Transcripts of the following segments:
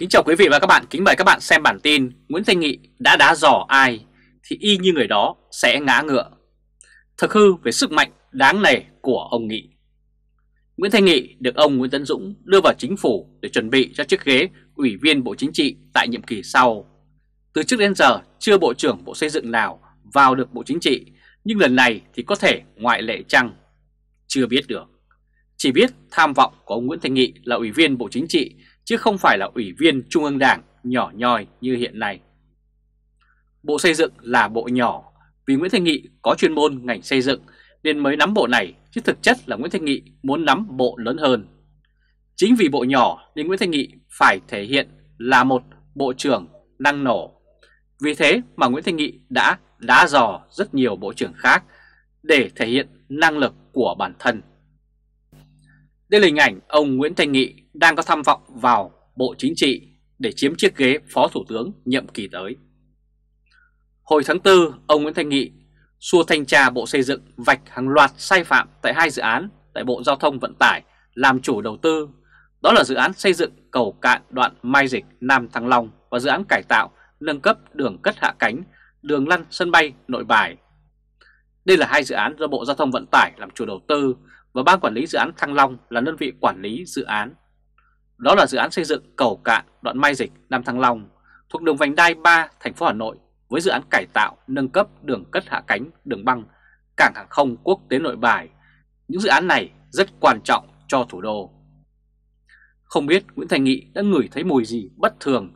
Kính chào quý vị và các bạn, kính mời các bạn xem bản tin Nguyễn Thanh Nghị đã đá dò ai thì y như người đó sẽ ngã ngựa. Thực hư về sức mạnh đáng nể của ông Nghị. Nguyễn Thanh Nghị được ông Nguyễn Tấn Dũng đưa vào chính phủ để chuẩn bị cho chiếc ghế Ủy viên Bộ Chính trị tại nhiệm kỳ sau. Từ trước đến giờ chưa Bộ trưởng Bộ Xây dựng nào vào được Bộ Chính trị, nhưng lần này thì có thể ngoại lệ chăng? Chưa biết được. Chỉ biết tham vọng của ông Nguyễn Thanh Nghị là Ủy viên Bộ Chính trị chứ không phải là ủy viên Trung ương Đảng nhỏ nhoi như hiện nay. Bộ xây dựng là bộ nhỏ vì Nguyễn Thanh Nghị có chuyên môn ngành xây dựng nên mới nắm bộ này chứ thực chất là Nguyễn Thanh Nghị muốn nắm bộ lớn hơn. Chính vì bộ nhỏ nên Nguyễn Thanh Nghị phải thể hiện là một bộ trưởng năng nổ. Vì thế mà Nguyễn Thanh Nghị đã đá dò rất nhiều bộ trưởng khác để thể hiện năng lực của bản thân. Đây là hình ảnh ông Nguyễn Thanh Nghị đang có tham vọng vào Bộ Chính trị để chiếm chiếc ghế Phó Thủ tướng nhiệm kỳ tới. Hồi tháng 4, ông Nguyễn Thanh Nghị xua thanh tra Bộ Xây dựng vạch hàng loạt sai phạm tại hai dự án tại Bộ Giao thông Vận tải làm chủ đầu tư. Đó là dự án xây dựng cầu cạn đoạn Mai Dịch Nam Thăng Long và dự án cải tạo nâng cấp đường cất hạ cánh, đường lăn sân bay nội bài. Đây là hai dự án do Bộ Giao thông Vận tải làm chủ đầu tư và Ban Quản lý Dự án Thăng Long là đơn vị quản lý dự án. Đó là dự án xây dựng cầu cạn đoạn Mai Dịch Nam Thăng Long thuộc đường vành đai 3 thành phố Hà Nội với dự án cải tạo, nâng cấp đường cất hạ cánh, đường băng, cảng hàng không quốc tế nội bài. Những dự án này rất quan trọng cho thủ đô. Không biết Nguyễn Thành Nghị đã ngửi thấy mùi gì bất thường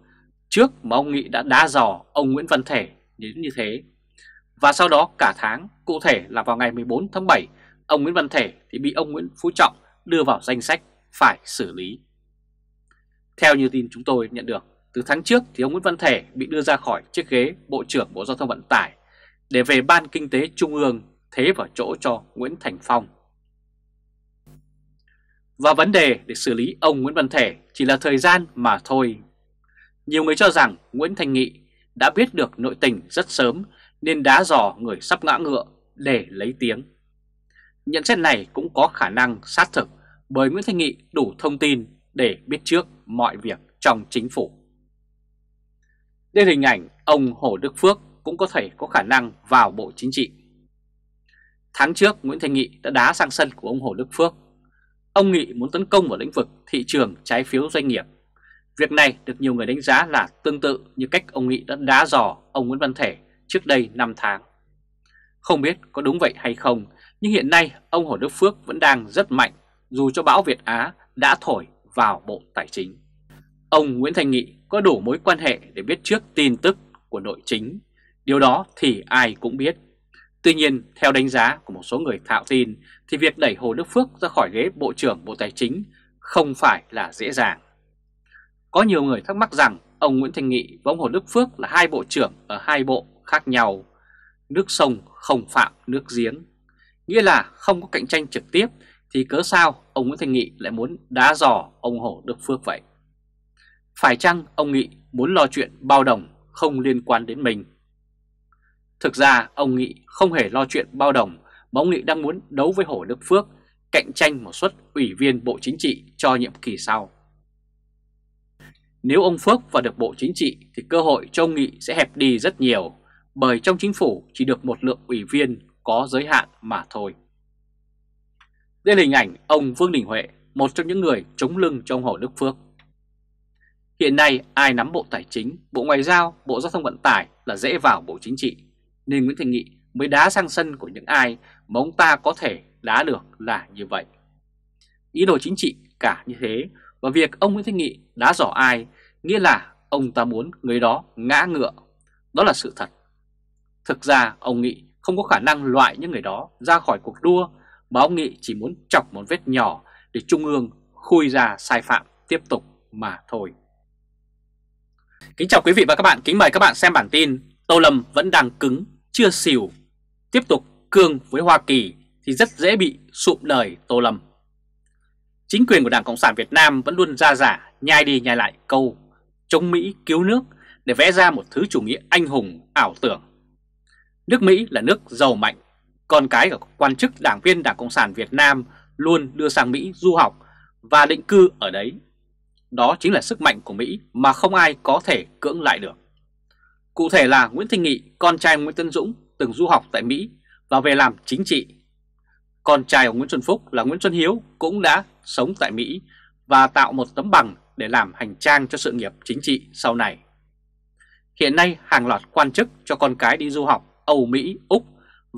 trước mà ông Nghị đã đá dò ông Nguyễn Văn Thể đến như thế. Và sau đó cả tháng, cụ thể là vào ngày 14 tháng 7, ông Nguyễn Văn Thể thì bị ông Nguyễn Phú Trọng đưa vào danh sách phải xử lý. Theo như tin chúng tôi nhận được, từ tháng trước thì ông Nguyễn Văn Thể bị đưa ra khỏi chiếc ghế Bộ trưởng Bộ Giao thông Vận tải để về Ban Kinh tế Trung ương thế vào chỗ cho Nguyễn Thành Phong. Và vấn đề để xử lý ông Nguyễn Văn Thể chỉ là thời gian mà thôi. Nhiều người cho rằng Nguyễn Thành Nghị đã biết được nội tình rất sớm nên đá dò người sắp ngã ngựa để lấy tiếng. Nhận xét này cũng có khả năng sát thực bởi Nguyễn Thành Nghị đủ thông tin để biết trước mọi việc trong chính phủ. Đây hình ảnh ông Hồ Đức Phước cũng có thể có khả năng vào Bộ Chính trị. Tháng trước Nguyễn Thanh Nghị đã đá sang sân của ông Hồ Đức Phước. Ông Nghị muốn tấn công vào lĩnh vực thị trường trái phiếu doanh nghiệp. Việc này được nhiều người đánh giá là tương tự như cách ông Nghị đã đá dò ông Nguyễn Văn Thể trước đây 5 tháng. Không biết có đúng vậy hay không, nhưng hiện nay ông Hồ Đức Phước vẫn đang rất mạnh dù cho bão Việt Á đã thổi vào Bộ Tài chính. Ông Nguyễn Thành Nghị có đủ mối quan hệ để biết trước tin tức của nội chính, điều đó thì ai cũng biết. Tuy nhiên, theo đánh giá của một số người thạo tin thì việc đẩy Hồ Đức Phước ra khỏi ghế Bộ trưởng Bộ Tài chính không phải là dễ dàng. Có nhiều người thắc mắc rằng ông Nguyễn Thành Nghị và ông Hồ Đức Phước là hai bộ trưởng ở hai bộ khác nhau. Nước sông không phạm nước giếng, nghĩa là không có cạnh tranh trực tiếp thì cớ sao ông Nguyễn Thanh Nghị lại muốn đá giò ông Hồ Đức Phước vậy? Phải chăng ông Nghị muốn lo chuyện bao đồng không liên quan đến mình? Thực ra ông Nghị không hề lo chuyện bao đồng mà ông Nghị đang muốn đấu với Hồ Đức Phước cạnh tranh một suất ủy viên Bộ Chính trị cho nhiệm kỳ sau. Nếu ông Phước vào được Bộ Chính trị thì cơ hội cho ông Nghị sẽ hẹp đi rất nhiều bởi trong chính phủ chỉ được một lượng ủy viên có giới hạn mà thôi. Đây là hình ảnh ông Vương Đình Huệ, một trong những người chống lưng cho ông Hồ Đức Phước. Hiện nay ai nắm Bộ Tài chính, Bộ Ngoại giao, Bộ Giao thông Vận tải là dễ vào Bộ Chính trị, nên Nguyễn Thành Nghị mới đá sang sân của những ai mà ông ta có thể đá được là như vậy. Ý đồ chính trị cả như thế và việc ông Nguyễn Thanh Nghị đá giỏ ai nghĩa là ông ta muốn người đó ngã ngựa. Đó là sự thật. Thực ra ông Nghị không có khả năng loại những người đó ra khỏi cuộc đua mà ông Nghị chỉ muốn chọc một vết nhỏ để Trung ương khui ra sai phạm tiếp tục mà thôi. Kính chào quý vị và các bạn, kính mời các bạn xem bản tin Tô Lâm vẫn đang cứng, chưa xỉu, tiếp tục cương với Hoa Kỳ thì rất dễ bị sụp đời Tô Lâm. Chính quyền của Đảng Cộng sản Việt Nam vẫn luôn ra giả, nhai đi nhai lại câu chống Mỹ cứu nước để vẽ ra một thứ chủ nghĩa anh hùng ảo tưởng. Nước Mỹ là nước giàu mạnh, con cái của quan chức đảng viên Đảng Cộng sản Việt Nam luôn đưa sang Mỹ du học và định cư ở đấy. Đó chính là sức mạnh của Mỹ mà không ai có thể cưỡng lại được. Cụ thể là Nguyễn Thanh Nghị, con trai Nguyễn Tân Dũng từng du học tại Mỹ và về làm chính trị. Con trai của Nguyễn Xuân Phúc là Nguyễn Xuân Hiếu cũng đã sống tại Mỹ và tạo một tấm bằng để làm hành trang cho sự nghiệp chính trị sau này. Hiện nay hàng loạt quan chức cho con cái đi du học Âu Mỹ, Úc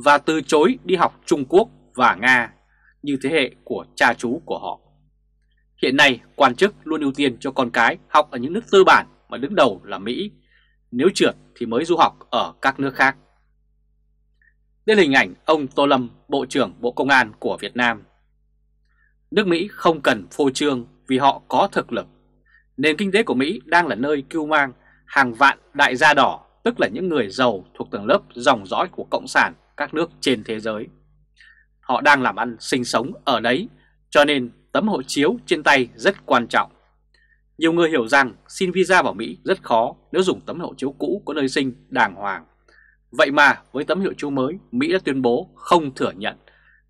và từ chối đi học Trung Quốc và Nga như thế hệ của cha chú của họ. Hiện nay, quan chức luôn ưu tiên cho con cái học ở những nước tư bản mà đứng đầu là Mỹ, nếu trượt thì mới du học ở các nước khác. Đây là hình ảnh ông Tô Lâm, Bộ trưởng Bộ Công an của Việt Nam. Nước Mỹ không cần phô trương vì họ có thực lực. Nền kinh tế của Mỹ đang là nơi kêu mang hàng vạn đại gia đỏ, tức là những người giàu thuộc tầng lớp dòng dõi của Cộng sản các nước trên thế giới. Họ đang làm ăn sinh sống ở đấy, cho nên tấm hộ chiếu trên tay rất quan trọng. Nhiều người hiểu rằng xin visa vào Mỹ rất khó nếu dùng tấm hộ chiếu cũ có nơi sinh đàng hoàng. Vậy mà với tấm hộ chiếu mới, Mỹ đã tuyên bố không thừa nhận,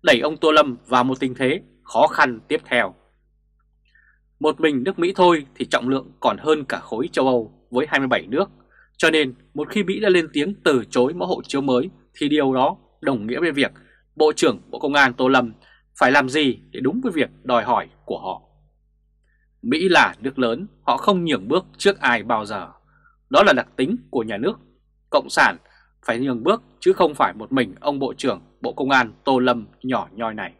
đẩy ông Tô Lâm vào một tình thế khó khăn tiếp theo. Một mình nước Mỹ thôi thì trọng lượng còn hơn cả khối châu Âu với 27 nước, cho nên một khi Mỹ đã lên tiếng từ chối mẫu hộ chiếu mới thì điều đó đồng nghĩa với việc Bộ trưởng Bộ Công an Tô Lâm phải làm gì để đúng với việc đòi hỏi của họ. Mỹ là nước lớn, họ không nhường bước trước ai bao giờ. Đó là đặc tính của nhà nước Cộng sản phải nhường bước chứ không phải một mình ông Bộ trưởng Bộ Công an Tô Lâm nhỏ nhoi này.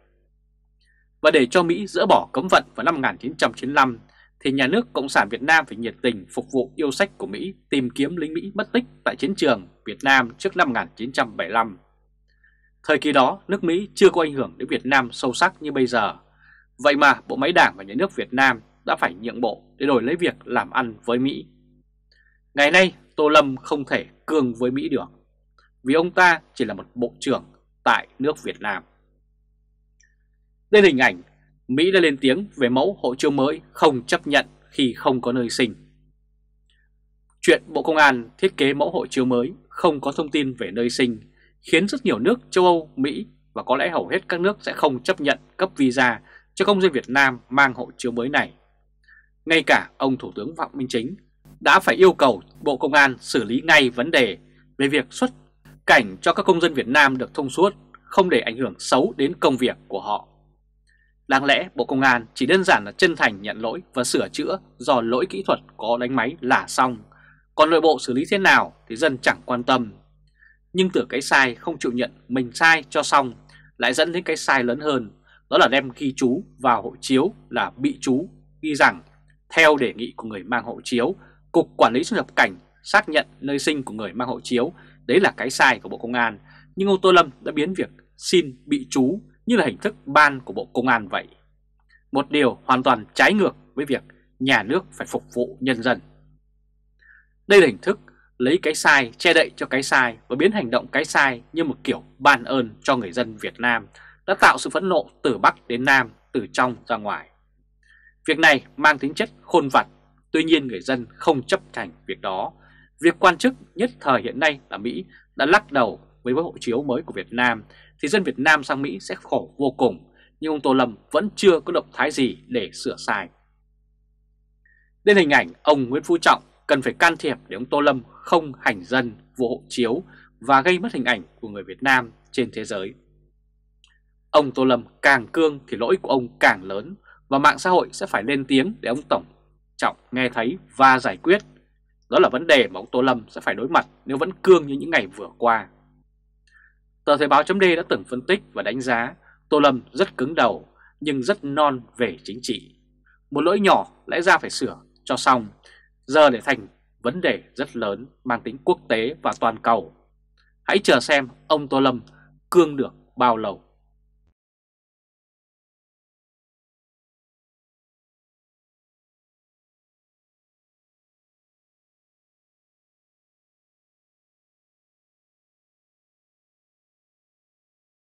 Và để cho Mỹ dỡ bỏ cấm vận vào năm 1995 thì nhà nước Cộng sản Việt Nam phải nhiệt tình phục vụ yêu sách của Mỹ tìm kiếm lính Mỹ mất tích tại chiến trường Việt Nam trước năm 1975. Thời kỳ đó, nước Mỹ chưa có ảnh hưởng đến Việt Nam sâu sắc như bây giờ. Vậy mà bộ máy đảng và nhà nước Việt Nam đã phải nhượng bộ để đổi lấy việc làm ăn với Mỹ. Ngày nay, Tô Lâm không thể cương với Mỹ được, vì ông ta chỉ là một bộ trưởng tại nước Việt Nam. Đây là hình ảnh Mỹ đã lên tiếng về mẫu hộ chiếu mới không chấp nhận khi không có nơi sinh. Chuyện Bộ Công an thiết kế mẫu hộ chiếu mới không có thông tin về nơi sinh khiến rất nhiều nước châu Âu, Mỹ và có lẽ hầu hết các nước sẽ không chấp nhận cấp visa cho công dân Việt Nam mang hộ chiếu mới này. Ngay cả ông Thủ tướng Phạm Minh Chính đã phải yêu cầu Bộ Công an xử lý ngay vấn đề về việc xuất cảnh cho các công dân Việt Nam được thông suốt, không để ảnh hưởng xấu đến công việc của họ. Đáng lẽ Bộ Công an chỉ đơn giản là chân thành nhận lỗi và sửa chữa do lỗi kỹ thuật có đánh máy là xong. Còn nội bộ xử lý thế nào thì dân chẳng quan tâm. Nhưng từ cái sai không chịu nhận mình sai cho xong lại dẫn đến cái sai lớn hơn. Đó là đem ghi chú vào hộ chiếu là bị chú ghi rằng theo đề nghị của người mang hộ chiếu, Cục Quản lý xuất nhập cảnh xác nhận nơi sinh của người mang hộ chiếu. Đấy là cái sai của Bộ Công an. Nhưng ông Tô Lâm đã biến việc xin bị chú như là hình thức ban của Bộ Công an vậy. Một điều hoàn toàn trái ngược với việc nhà nước phải phục vụ nhân dân. Đây là hình thức lấy cái sai che đậy cho cái sai và biến hành động cái sai như một kiểu ban ơn cho người dân Việt Nam đã tạo sự phẫn nộ từ Bắc đến Nam, từ trong ra ngoài. Việc này mang tính chất khôn vặt, tuy nhiên người dân không chấp hành việc đó. Việc quan chức nhất thời hiện nay là Mỹ đã lắc đầu với hộ chiếu mới của Việt Nam thì dân Việt Nam sang Mỹ sẽ khổ vô cùng, nhưng ông Tô Lâm vẫn chưa có động thái gì để sửa sai. Đến hình ảnh ông Nguyễn Phú Trọng cần phải can thiệp để ông Tô Lâm không hành dân vô hộ chiếu và gây mất hình ảnh của người Việt Nam trên thế giới. Ông Tô Lâm càng cương thì lỗi của ông càng lớn và mạng xã hội sẽ phải lên tiếng để ông Tổng Trọng nghe thấy và giải quyết. Đó là vấn đề mà ông Tô Lâm sẽ phải đối mặt nếu vẫn cương như những ngày vừa qua. Tờ Thời báo chấm đã từng phân tích và đánh giá Tô Lâm rất cứng đầu nhưng rất non về chính trị. Một lỗi nhỏ lẽ ra phải sửa cho xong, giờ để thành vấn đề rất lớn mang tính quốc tế và toàn cầu. Hãy chờ xem ông Tô Lâm cương được bao lâu.